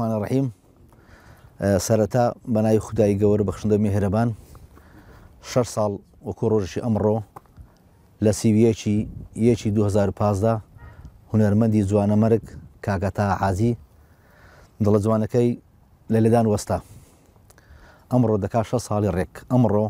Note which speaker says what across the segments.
Speaker 1: مانە ڕحیم سەرەتا بەناوی خدای گەورە بەخشندە میهرەبان ش ساڵ وەکو ڕۆژشی ئەمڕۆ لە سیویەکی یەکی 2015 هوەرمەندی جوانە مەرگ کاگەتا حازی دڵە جوانەکەی لە لەدان وەستا ئەمڕۆ دەکا ش ساڵی ڕێک ئەمڕۆ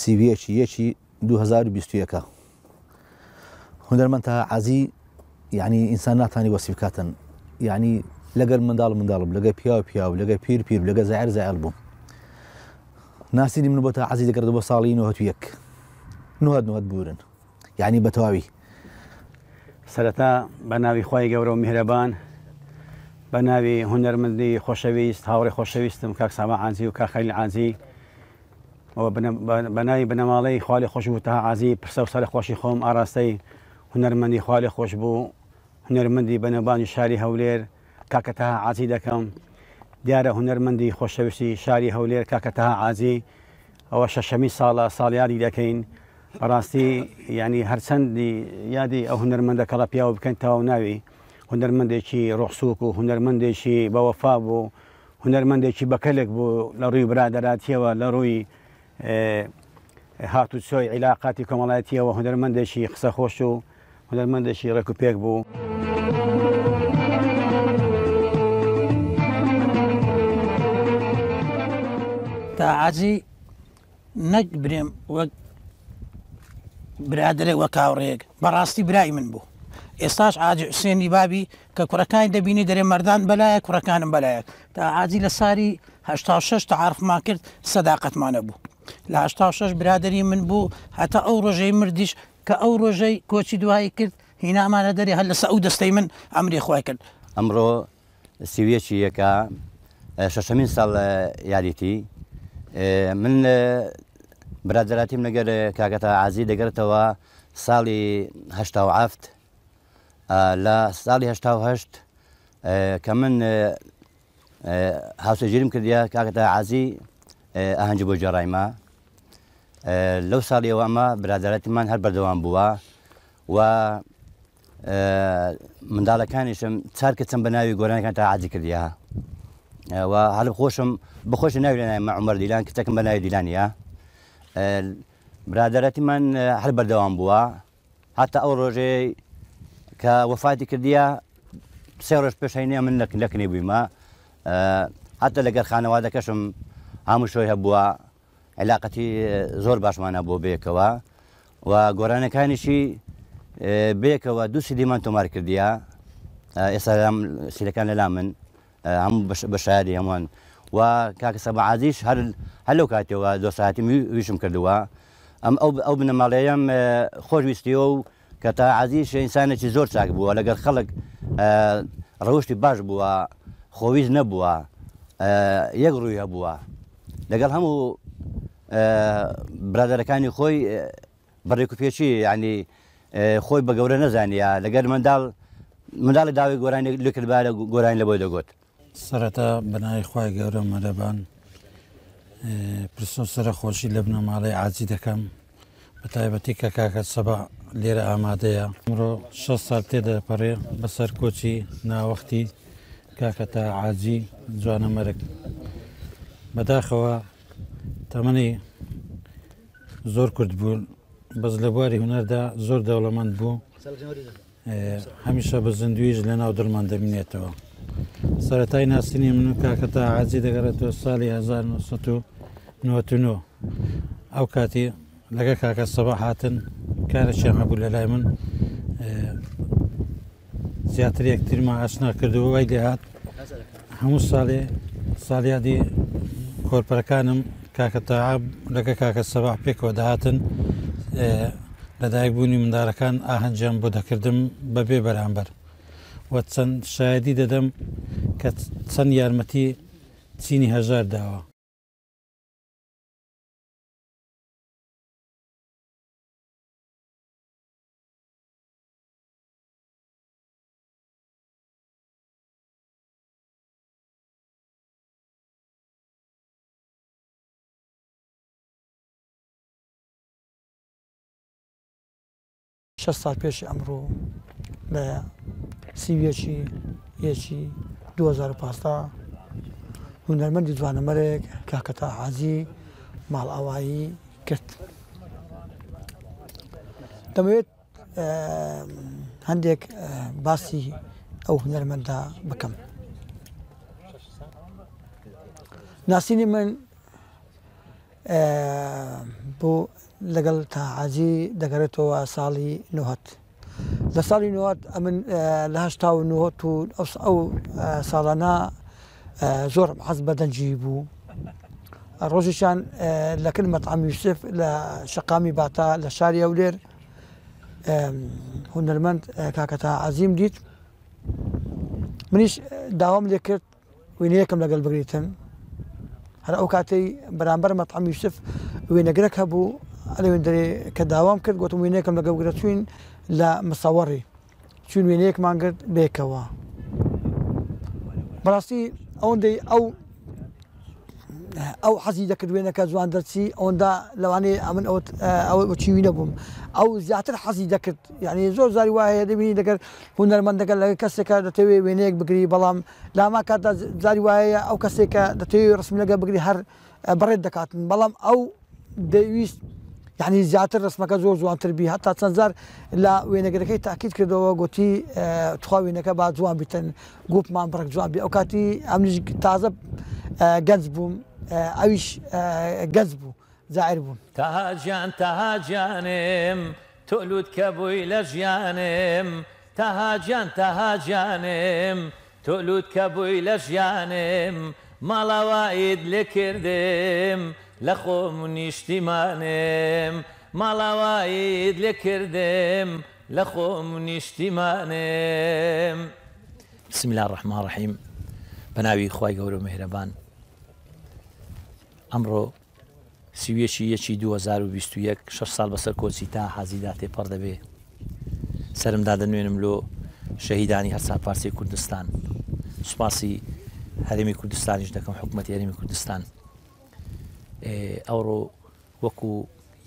Speaker 1: سیویەکی یەکی 2020ەکە هوەرمەند تا عزی یعنی ئینسان ناتانی وەسیبکاتن یعنی لەگەر منداڵ منداڵم لەگە پیا پیاو لەگە پیر پیر لەگە زەعر زەعل بووم ناسیدی من بە تا
Speaker 2: عزی دەکرد بۆ ساڵی نوهت یەک نوهت نوهت بورن یعنی بەتەواوی سەرەتا بە ناوی خی گەورە و میهرەبان بە ناوی هوەرمەندی خۆشەویست هاوڕی خۆشەویستم کاک ساما عزی و کاخەلی عزی بەناوی بنەماڵی خالی خۆش بوو تا عزی پرسە و سەر خۆشی خۆم ئاراستەی هوەرمەندی خالی خۆش بوو هوەرمەندی بەنەبانی شاری هەولێر کاکەتەها عزی دەکەم دیارە هوەرمەندی خۆشەویستی شاری هەولێر کاکەتەها عزی ئەوە شەشەمی ساڵە ساڵیاری دەکەین بەڕاستی ینی هەرچەندی یادی ئەو هوەرمەندە کەڵە پیاوە بکەن تاو ناوی هوەرمەندێکی ڕۆحسوک و هوەرمەندێکی بەوەفا بوو هوەرمەندێکی بەکەلێک بوو لە ڕووی برادەراتیەوە لە ڕووی هاتو سۆی عیلااقاتی کۆمەڵایەتیەوە هوەرمەندێکی قسەخۆش و هوەرمەندێکی ڕێک و پێک بوو. تا عجی
Speaker 3: نەک برێم وەک برادرێ وە کاوڕێک بەڕاستی برای من بوو ئێستاش ئاجی حوسێنی بابی کە کوڕەکانی دەبینی دەرێ مەردان بەلایە کوڕەکانم بەلایە تا عادی لە ساری 1960 تا عرفمان کرد سەداقەتمانە بوو لە 1960 برادری من بوو هەتا ئەو ڕۆژەی مردیش کە ئەو ڕۆژەی کۆچی دوایی کرد هینامانە دەری هەر لەسە ئەو دەستەی من ئەمری خۆی کرد
Speaker 4: ئەمڕۆ سیویەکی یەکە شەشەمین ساڵ یاریتی من برادراتیم لەگەر کاکەتا عزی دەگرێتەوە ساڵیهفت لە ساڵی هشت کە من هاوسەگیریم کردیا کاکەتا عزی ئاهنج بۆ جێڕایما لەو ساڵیەوە ئەمە برادراتیمان هەر بەردەوام بووە و منداڵەکانیشم چارکە چەند بە ناوی گۆرانەکان تا عادی کردیا هەڵ خۆشم بخۆش ناوی لە نای عمەر دیلان کتەکەم بە ناوی دیلانە برادەتیمان هەر بەردەوام بووە حتا ئەو ڕۆژەی کە وەفاتی کردیە سێ ڕۆژ پێشینە من لەکنی بوویمە حتا لەگەر خانەوادەکەشم هەمووشۆی هەبووە علااقەتی زۆر باشمانە بۆ بێکەوە و گۆرانەکانیشی بێکەوە دووسی دیمان تۆمار کردیە ئێستا سیلەکان لەلا من ئەم بە شاری ئەمان و کاکە سەبعادیش هەر هەلو کاتەوە دۆسااتی ویشم کردووە ئەم ئەو بنەماڵەیەم خۆشویستیەوە و کە تا عزیش ئینسانێکی زۆر چاک بووە لەگەر خەڵک ڕەوشی باش بووە خۆویست نەبووە یەک ڕووی هەبووە لەگەڵ هەموو برادەرەکانی خۆی بەڕێکوپێکی ینی خۆی بە گەورە نەزانیا لەگەر منداڵ منداڵی داوای گۆرانی لکردبارە گۆرانی لە بۆی دەگوت
Speaker 5: سەرەتا بەنای خی گەورە مەرەبان پرسۆ سرە خۆشی لە بنەماڵی عجی دەکەم بە تایبەتی کە کاکە سەبا لێرە ئامادەیە مرۆ 6 سال تێدا پەڕێ بەسەر کۆچی ناوەختی کاکە تا عاجی جوانە مەرگ بەداخەوە تەمەنی زۆر کورد بوون بەز لە بواری هوەردا زۆر دەوڵەمەند بوو هەمیشە بە زندویش لە ناو دڵمان دەبینێتەوە سەتای ناستنی من و کاکە تا عزی دەگەڕێتەوە ساڵی 1990 ئەو کاتی لەگە کاکە سەبا هاتن کارە شێمە بوو لە لای من زیاتر یەکترما ئاشنا کردو وای لێ هات هەموو ساڵێ ساڵیادی کۆرپەرەکانم کاکە تاعاب لەگە کاکە سەبا پێکەوە داهاتن لەدایک بوونی مندارەکان ئاهەنجیان بۆ دەکردم بەبێ بەرامبەر. و چەند شایدی دەدەم کە چەند یارمەتی چینی هەژار داوە
Speaker 1: ش سال پێشی ئەمڕۆ
Speaker 3: لە سیویەکی یەکی 2015 هوەرمەندی جوانەمەرێک کاکەتا حەزی ماڵ ئاوایی کرد. دەمەوێت هەندێک باسی ئەو هوەرمەندا بکەم. ناسینی من بۆ لەگەڵ تاعاجی دەگەرێتەوە ساڵی نوهت لە ساڵی نوات ئەمن لە هشتا و نوهت و ئەو ساڵانە زۆر حەز بەدەنجی بوو ڕۆژیشان لەکن مەتعام یوسف لە شقامی باتا لە شاری ئەولێر هوەرمەند کاکەتا عزیم دیت منیش داوام لێ کرد وینەیەکم لەگەڵ بگریتن هەر ئەو کاتەی بەرامبەر مەتعام یوسف وێنەگرەک هەبوو ئەلێ وێندەێ کە داوام کرد گوتم وێنەکەم لەگە گرە چوین لە مسەوەڕی چون وێنەیەکمان کرد بێکەوە بەڕاستی ئەوەندەی ئەو ئەو حەزی دەکرد وێنەکە جوان دەرچی ئەوەندا لەوانەیە ئەمن ئەوە چیوی نەبووم ئەو زیاتر حەزی دەکرد یعنی زۆر زاری وایە دەبینی دەکرد هوەرمەندەکە لە کەسێکە دەتەوێت وێنەیەک بگری بەڵام لاما کاتدا زاری وایە ئەو کەسێکە دەتەوێت ڕسم لەگە بگری هەر بڕێت دەکاتن بەڵام ئەو دەویست یعنی زیاتر ڕسمەکە زۆر جوانتربی هەتا چەندزار لە وێنەگرەکەی تاکیت کردەوە گوتی تخوا وێنەکە با جوان بیتن گوپمان بڕک جوانبی ئەو کاتی ئەمنیش تازە گەنج بووم ئەویش گەز بوو زائر بوون
Speaker 6: تاهاجیان تاهاجانێم تۆلووت کە بووی لە ژیانێم تاهاجان تاهاجانێم تۆلووت کە بووی لە ژیانێم ماڵاوائید لێکردم لە خۆم نیشتیمانێم ماڵاوائید لێکردم لە خۆم نیشتیمانێم
Speaker 7: سمیلا ڕحمان ڕحیم بەناوی خی گەورە مهرەبان ئەمڕۆ سیویەکی یەکی 2021 6 سال بەسەر کۆچی تا حەزیدا تێپەڕ دەبێ سرمدا دەنوێنم لۆ شەهیدانی هەرسا پارسی کوردستان سوپاسی هەرمی کوردستانیش دەکەم حکوومەت هەرمی کوردستان ئەوڕۆ وەکو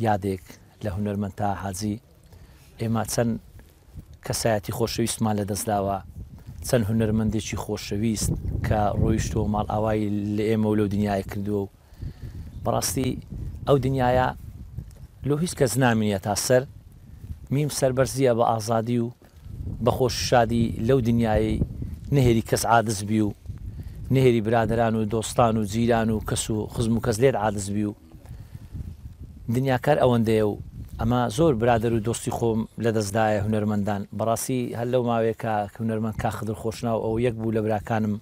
Speaker 7: یادێک لە هوەرمەند تا حەزی ئێمە چەند کەسایەتی خۆشەویستمان لە دەستداوە چەند هوەرمەندێکی خۆشەویست کە ڕۆیشتۆ ماڵ ئاوای لە ئێمە و لەو دنیای کردو و بەڕاستی ئەو دنیاە لۆ هیچ کەس نامینە تا سەر میم سربەرزیە بە ئازادی و بەخۆش شادی لەو دنیای نهێری کەس عادز بی و نهێری برادران و دۆستان و جیران و کەس و خزم و کەس لێت عادز بی و دنیاکار ئەوەندەیە و ئەمە زۆر برادر و دۆستی خۆم لە دەستدایە هوەرمەندان بەڕاستی هەر لەو ماوێکە هوەرمەند کا خدر خۆشنا و ئەو یەک بوو لە براکانم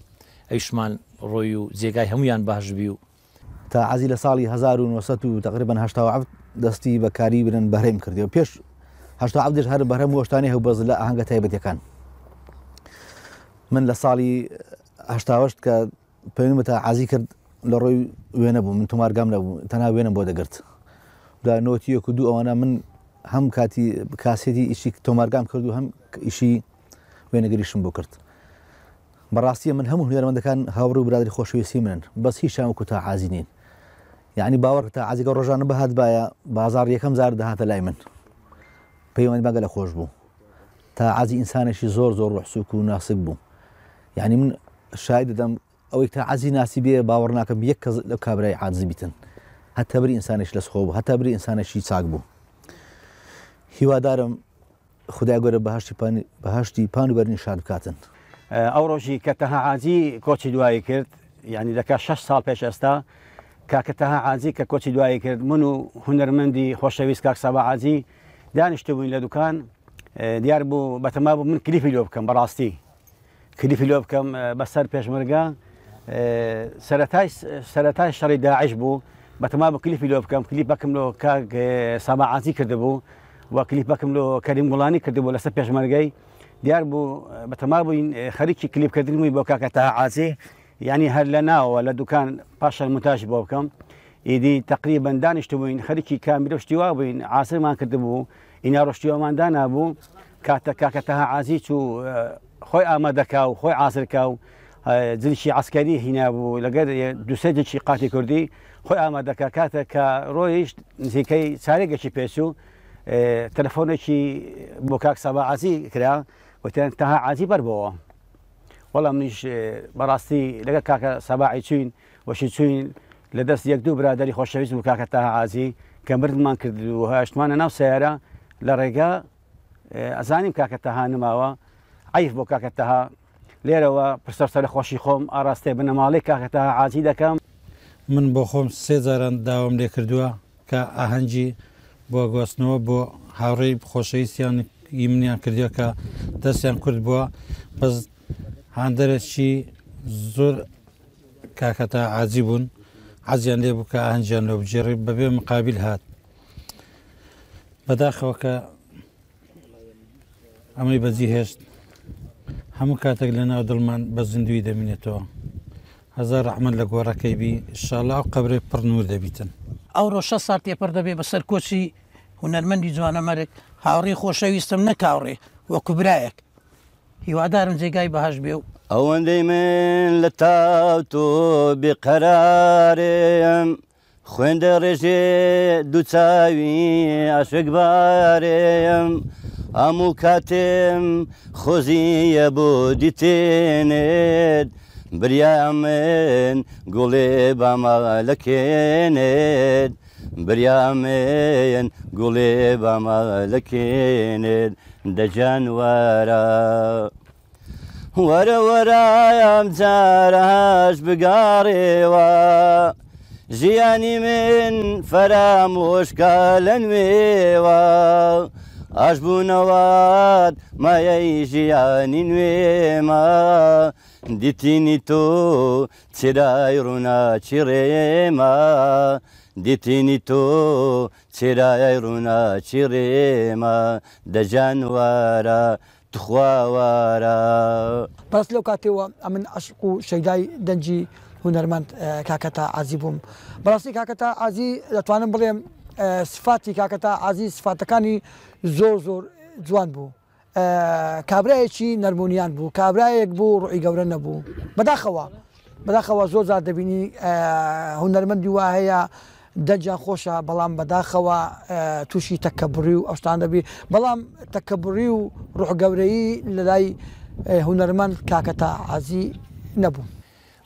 Speaker 7: ئەیشمان ڕۆی و جێگای هەمویان باش بی و
Speaker 1: تا عزی لە ساڵی 1970 و تقریبان هشتا دەستی بەکاری برن بەهرێم کردی و پێش هشتا عبدش هەر بەرهەم وەشتانی هەو بەز لە ئاهنگە تایبەتەکان من لە ساڵی هشتاوەشت کە پێمە تا عزی کرد لە ڕۆی وێنە بوو من تۆمارگام لەبوو تەنا وێنم بۆ دەگرت دا نۆتیەک و دوو ئەوانە من هەم کاتی کاسێتی ئیشی تۆمارگام کرد و هەم ئیشی وێنەگەریشم بۆ کرد بەڕاستیە من هەموو هوێرمەندەکان هاوڕ و برادری خۆشویستی منن بەس هیچ شام کوتا عازینین یعنی باوەڕ تا عزیگە ڕۆژانە بەهات باە بازار یەکەم زار دەهاتە لای من پەیوەند بەگە لە خۆش بوو تا عزی ئینسانێکی زۆر زۆر ڕحسوک و ناسک بوو یعنی من شای دەدەم ئەوەی تا عزی ناسی بێ باوەڕ ناکەم یەک کەس لە کابرای عزی بیتن هەتا بری ئینسانش لە سخۆ بوو هەتا بری ئینسانێکی چاک بوو هیوادارم خدای گەورە بەهشتی پان و بەرنی شاد بکاتن
Speaker 2: ئەو ڕۆژی کە تەها عزی کۆچی دوایی کرد یعنی دەکە 6 سال پێش ئێستا کاکەتەها عزی کە کۆچی دوایە کرد من و هوەرمەندی خۆشەویست کاک سابا عزی دانیشتو بووین لە دوکان دیار بوو بەتەما بوو من کلیفی لۆ بکەم بەڕاستی کلیفی لۆ بکەم بەسەر پێشمەرگا سەرەتای شەڕی داعش بوو بەتەما بە کلیفی لۆ بکەم کلیپەکەم لۆ کاک ساماعازی کردبوو و کلیپەکەم لۆ کەریم گوڵانی کردبوو لەسەر پێشمەرگەی دیار بوو بەتەما بووین خەریکی کلیپکردن بووی بۆ کاکە تا عازی ینی هەر لە ناوە لە دوکان پاشە متاش بۆ بکەم ئیدی تقریبن دانیشت بووین خەرکی کامیرە شتیوا بووین عاسرمان کرد بوو ئینا ڕشتیوەمان دانابوو کاتە کاکەتەها عزی چوو خۆی ئامادەکا و خۆی عاسرکا و جلشی عسکەری هینا بوو لەگەر دوسەجێکی قاتی کوردی خۆی ئامادەکە کاتە کە ڕۆیشت نزیکەی چارێکێکی پێچوو تەلەفۆنێکی بۆ کاک سەبا عزی کرا وتیان تەها عزی بەربەوە وەڵام منیش بەڕاستی لەگە کاکە سەباعی چوین وەشی چوین لە دەست یەک دوو برادری خۆشەویست و کاکە تا عزی کە مردمان کرد و هەشتمانە ناو سیارە لە ڕێگا ئەزانیم کاکە تەها نماوە عیف بۆ کاکە تەها لێرەوە پرسەرسەر خۆشی خۆم ئاراستێ بنەماڵی کاکە تەها عزی دەکەم
Speaker 5: من بۆ خۆم سێجاران داوام لێ کردووە کە ئاهەنگی بۆ گواستنەوە بۆ هاوڕێی خۆشەویستیان ئیمنیان کردیەکە دەستیان کرد بووە بەست هەندێکی زۆر کاکەتا عزی بوون حەزیان لێ بکە ئەنجیان لە بجێڕی بەبێ مقابل هات بەداخەوەکە ئەمەی بەجی هێشت هەموو کاتێک لە ناو دڵمان بە زیندوی دەمێنێتەوە هزار ڕحمد لە گۆڕەکەی بی شاڵا و قبرێ پڕ نور دەبیتن ئەو ڕۆشە ساار تێپەر
Speaker 3: دەبێ بەسەر کۆچی هوەرمەندی جوانەمەرێک هاوڕی خۆشەویستم نەکاوڕێ وە کوبرایەک هیوادارم جێگای بەهاش بێ و
Speaker 4: ئەوەندەی من لە تاوت و بقەرارێم خوێندە ڕێژێ دووچاوی عاشقبارێم هەموو کاتێم خۆزیە بۆ دیتێنێت بریا من گوڵێ بامەلەکێنێت بریا من گوڵێ بامەلەکێنێت دەجان وەرە وەرە وەرایەم جارەهاش بگارێەوە ژیانی من فەرامۆشکە لە نوێوە ئاشبوونەوەات مایەی ژیانی نوێمە دیتینی تۆ چرای ڕوونا چڕێمە دیتینی تۆ چێرایای ڕووناچی ڕێمە دەجانوارە تخواوارە پس لەو کاتێەوە ئەمن عشق و شەدای
Speaker 3: دەنجی هوەرمەند کاکەتا ئازی بووم بەڕاستی کاکەتا ئازی دەتوانم بڵێم سفاتی کاکەتا ئازی سفاتەکانی زۆر زۆر جوان بوو. کابراایەکی نەرمونیان بوو کابراایەک بوو ڕۆی گەورە نەبوو بەداخەوە بەداخەوە زۆر زار دەبینی هوەرمەندی وا هەیە دەجا خۆشە بەڵام بەداخەوە تووشی تەکەبڕی و ئەوشتان دەبی بەڵام تەکەبڕی و ڕوحگەورەی لەلای هوەرمەند کاکە تا عزی نەبوو.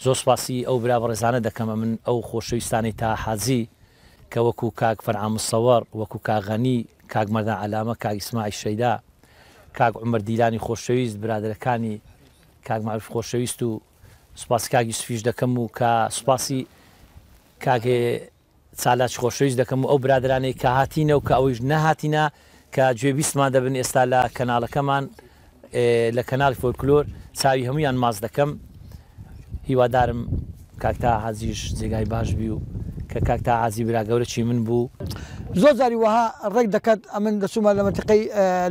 Speaker 7: زۆر سپاسی ئەو برا ڕێزانە دەکەمە من ئەو خۆشەویستانی تا حەزی کە وەکو کاک فەرعامسەوەڕ وەکو کاغەنی کاگمەدان علامە کاگیسمماعی شەیدا کاک عمر دیلانی خۆشەویست برادەکانی کاگماوش خۆشەویست و سوپاس کاگی سفیش دەکەم و کا سوپاسی کاگێ چالاچ خۆشەویست دەکەم و ئەو برادرانەی کە هاتینە و کە ئەویش نەهاتینە کە گوێ بیستمان دەبن ئێستا لە کەناڵەکەمان لە کەناڵ فۆلکلۆر چاوی هەمویان ماز دەکەم هیوادارم کاکتا حەزیش جێگای باش بی و کە کاکتا عزی برا گەورە چی من بوو
Speaker 3: زۆر زاری وها ڕێک دەکات ئەمن دەسومە لە منتقی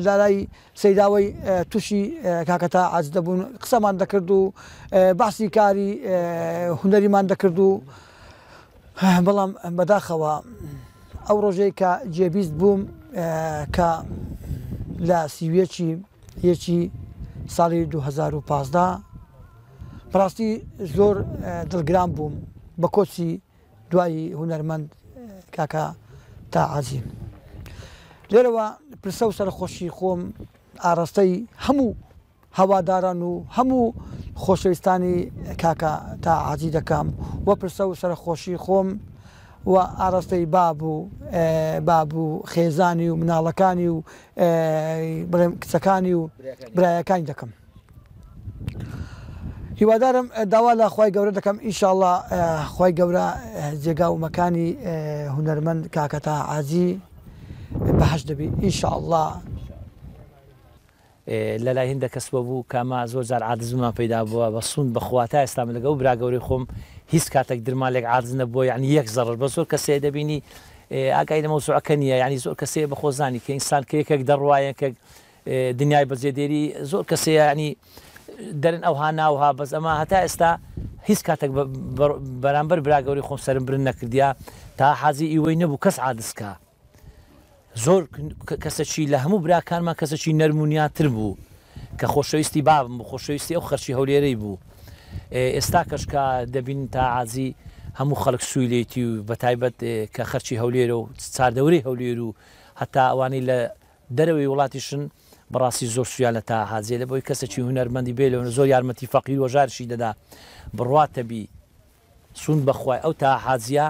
Speaker 3: لالای سەیداوەی تووشی کاکەتا عز دەبوون قسەمان دەکرد و باسی کاری هوەریمان دەکرد و بەڵام بەداخەوە ئەو ڕۆژەی کە جێبیست بووم کە لە سیوێکی یەکی ساڵی 2015 پڕاستی زۆر دڵگران بووم بە کۆچی دوایی هوەرمەند کاکە تا عزیم. لێرەوە پرسە و سەرخۆشی خۆم ئاراستەی هەموو هەواداران و هەموو خۆشەویستانی کاکە تا عزی دەکەم وە پرسە و سەر خۆشی خۆم و ئاراستەی باب و باب و خێزانی و مناڵەکانی و کچەکانی و برایەکانی دەکەم. هیوادارم داوا لە خی گەورە دەکەم ئیشاءله خی گەورە جێگا و مەکانی هوەرمەند کاکەتا عزی بەهش دەبی ئیشاءله
Speaker 7: لە لای هندە کەسوە بوو کاما زۆر زار عادزمان پیدا بووە بە سون بەخواتە ئێستا من لەگە و براگەوری خۆم هیچ کاتێک درمالێک عادز نەبووە یعنی یەک زەڕر بە زۆر کەسێ دەبینی ئاگای لە مەوسعەکە نیە ینی زۆر کەسەیە بە خۆزانی کە ئینسان کەیەکێک دەڕواایەکە دنیای بەجێدێری زۆر کەسەیە ینی دەرن ئەوها ناوها بەس ئەمە هەتا ئێستا هیچ کاتێک بەرامبەر براگەوری خۆم سرم برن نەکردیا تا حەزی ئیوەی نەبوو کەس عادسکە. زۆر کەسەچی لە هەموو براکانمان کەسەچی نەرمونیاتر بوو کە خۆشەویستی بابم خۆشەویستی ئەو خەرچی هەولێرەی بوو ئێستا کەشکە دەبین تا عزی هەموو خەڵک سویلێتی و بە تایبەت کە خەرچی هەولێرە و چاردەوری هەولێر و هەتا ئەوانی لە دەرەوەی وڵاتیشن بەڕاستی زۆر سویان لە تا حازێ لە بۆی کەسەکی هوەرمەندی بێ لەەوە زۆر یارمەتی فەقی وەژارشی دەدا بڕاتەبی سون بەخوای ئەو تا حازیا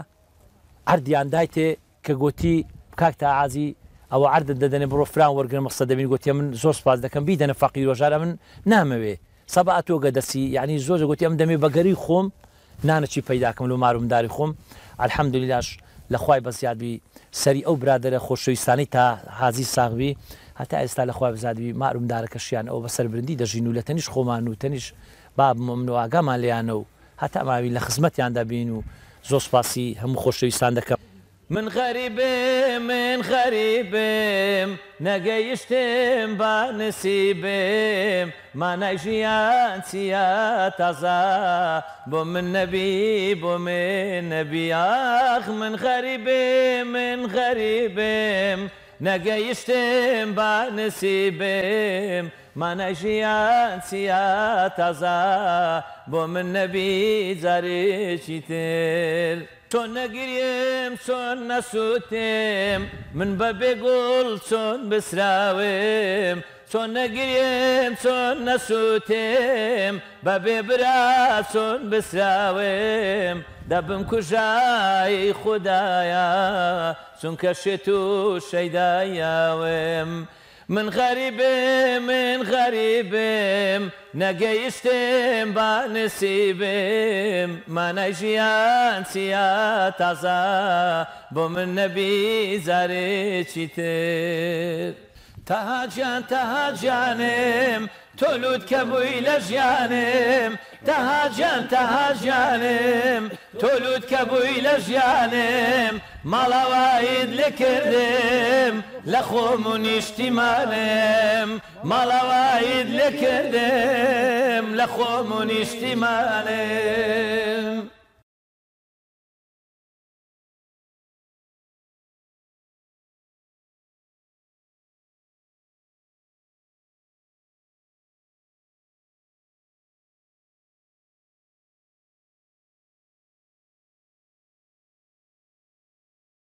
Speaker 7: ئەردیان دایتێ کە گوتی کاک تا عزی ئەوە عردت دەدەنێ بڕۆ فران وەرگن مەقصە دەبین گوتی من زۆر سپاس دەکەم بیدەنە فەقی ۆژارە من نامەوێ سەب ئەتۆگە دەسی یعنی زۆر گوتی ئەم دەمێ بەگەری خۆم نانەچی پەیداکەم لە مارومداری خۆم الحەمدلیلاش لەخوای بەزیادبی سەری ئەو برادرە خۆشەویستانی تا حازی ساغوی هەتا ئێستا لەخوای بزادوی مارومدارەکەشیان ئەو بەسەر برندی دەژین و لە تەنیش خۆمان و تەنیش باب ممنواگامان لیانە و هەتا ماوی لە خزمەتیان دەبین و زۆ سپاسی هەموو خۆشەویستان دەکەم
Speaker 6: من غريب من غريب نجيشتم بنسيبي ما نجيان سيا تزا بوم نبي بوم نبي آخ من غريب من غريب نجيشتم بنسيبي مانە ژیان چیا تازا بۆ من نەبی جارێکی تر چۆن نەگریم چۆن نەسووتێم من بە بێگوڵ چۆن بسراوێم چۆن نەگریم چۆن نەسووتێم بە بێبرا چۆن بسراوێم دەبم کوژایی خوددایە چونکە شێت و شەیدایاوێم. من غریبم من غریبم نگیستم با نصیبم من اجیان سیا تازه با من نبی زره چیتر تها جان تها جانم تۆلووت کە بووی لە ژیانم تەهاجان تەهاژیانم تۆلووت کە بووی لە ژیانم ماڵاوایید لەکردم لە خۆم و نیشتیمانم ماڵاوایید لەکردم
Speaker 2: لە خۆم و نیشتیمانم